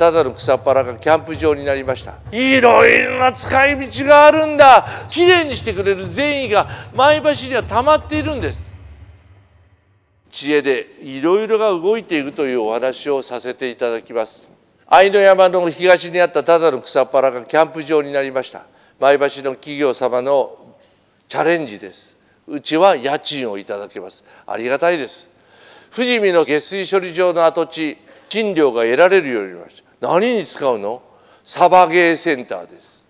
ただの草っぱらがキャンプ場になりましたいろいろな使い道があるんだきれいにしてくれる善意が前橋にはたまっているんです知恵でいろいろが動いているというお話をさせていただきます愛の山の東にあったただの草っぱらがキャンプ場になりました前橋の企業様のチャレンジですうちは家賃をいただけますありがたいです富士見の下水処理場の跡地賃料が得られるようになりました何に使うのサバゲーセンターです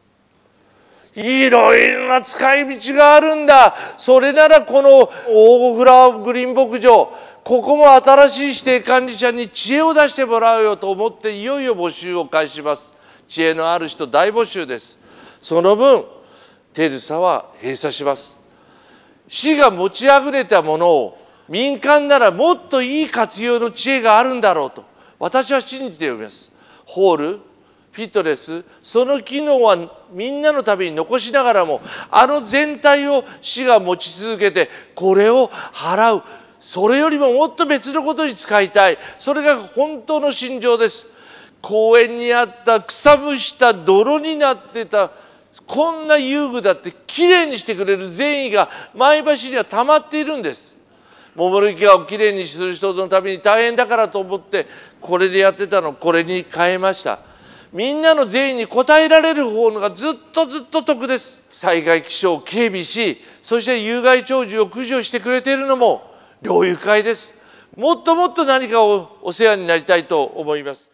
いろいろな使い道があるんだそれならこの大倉グリーン牧場ここも新しい指定管理者に知恵を出してもらうよと思っていよいよ募集を開始します知恵のある人大募集ですその分テルサは閉鎖します市が持ちあぐれたものを民間ならもっといい活用の知恵があるんだろうと私は信じていますホールフィットネスその機能はみんなのために残しながらもあの全体を死が持ち続けてこれを払うそれよりももっと別のことに使いたいそれが本当の心情です公園にあった草むした泥になってたこんな遊具だってきれいにしてくれる善意が前橋には溜まっているんです桃の木をきれいにする人のために大変だからと思ってこれでやってたのこれに変えましたみんなの善意に応えられる方のがずっとずっと得です災害気象を警備しそして有害鳥獣を駆除してくれているのも猟友会ですもっともっと何かをお世話になりたいと思います